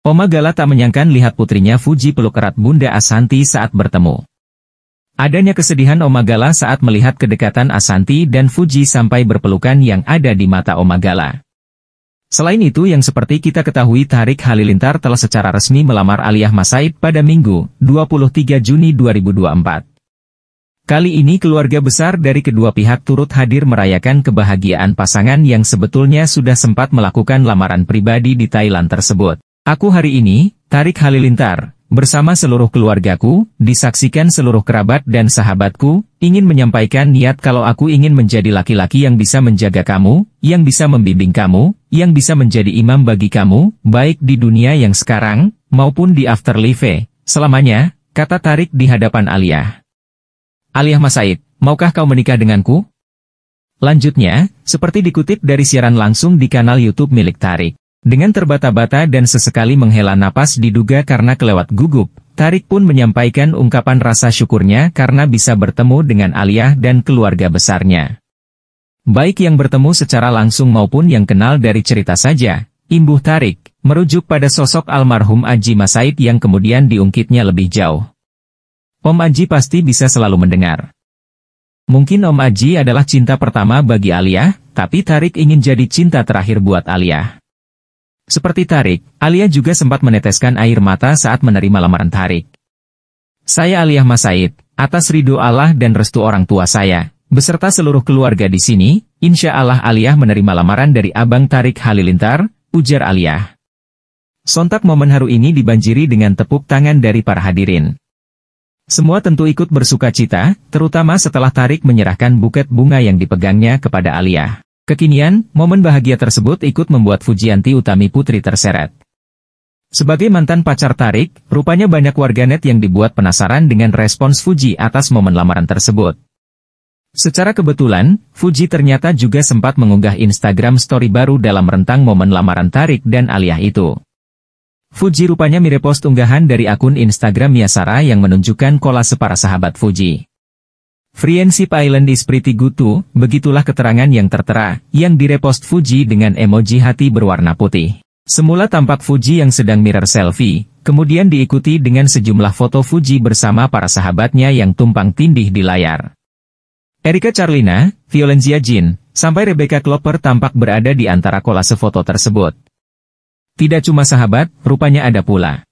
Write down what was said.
Omagala tak menyangka lihat putrinya Fuji peluk erat Bunda Asanti saat bertemu. Adanya kesedihan Omagala saat melihat kedekatan Asanti dan Fuji sampai berpelukan yang ada di mata Omagala. Selain itu yang seperti kita ketahui Tarik Halilintar telah secara resmi melamar Aliyah Masaid pada Minggu, 23 Juni 2024. Kali ini keluarga besar dari kedua pihak turut hadir merayakan kebahagiaan pasangan yang sebetulnya sudah sempat melakukan lamaran pribadi di Thailand tersebut. Aku hari ini, Tarik Halilintar, bersama seluruh keluargaku, disaksikan seluruh kerabat dan sahabatku, ingin menyampaikan niat kalau aku ingin menjadi laki-laki yang bisa menjaga kamu, yang bisa membimbing kamu, yang bisa menjadi imam bagi kamu, baik di dunia yang sekarang, maupun di afterlife. Selamanya, kata Tarik di hadapan Alia. Aliyah Masaid, maukah kau menikah denganku? Lanjutnya, seperti dikutip dari siaran langsung di kanal YouTube milik Tarik. Dengan terbata-bata dan sesekali menghela napas diduga karena kelewat gugup, Tarik pun menyampaikan ungkapan rasa syukurnya karena bisa bertemu dengan Aliyah dan keluarga besarnya. Baik yang bertemu secara langsung maupun yang kenal dari cerita saja, imbuh Tarik, merujuk pada sosok almarhum Aji Masaid yang kemudian diungkitnya lebih jauh. Om Aji pasti bisa selalu mendengar. Mungkin Om Aji adalah cinta pertama bagi Aliyah, tapi Tarik ingin jadi cinta terakhir buat Aliyah. Seperti Tarik, Alia juga sempat meneteskan air mata saat menerima lamaran Tarik. Saya Aliyah Masaid, atas ridho Allah dan restu orang tua saya, beserta seluruh keluarga di sini, insya Allah Aliyah menerima lamaran dari Abang Tarik Halilintar, ujar Aliyah. Sontak momen haru ini dibanjiri dengan tepuk tangan dari para hadirin. Semua tentu ikut bersuka cita, terutama setelah Tarik menyerahkan buket bunga yang dipegangnya kepada Aliyah. Kekinian, momen bahagia tersebut ikut membuat Fujianti Utami Putri terseret. Sebagai mantan pacar tarik, rupanya banyak warganet yang dibuat penasaran dengan respons Fuji atas momen lamaran tersebut. Secara kebetulan, Fuji ternyata juga sempat mengunggah Instagram story baru dalam rentang momen lamaran tarik dan aliyah itu. Fuji rupanya merepost unggahan dari akun Instagram Yasara yang menunjukkan kolase para sahabat Fuji. Friendship Island is pretty good too, begitulah keterangan yang tertera, yang direpost Fuji dengan emoji hati berwarna putih. Semula tampak Fuji yang sedang mirror selfie, kemudian diikuti dengan sejumlah foto Fuji bersama para sahabatnya yang tumpang tindih di layar. Erika Charlina, Violencia Jean, sampai Rebecca Klopper tampak berada di antara kolase foto tersebut. Tidak cuma sahabat, rupanya ada pula.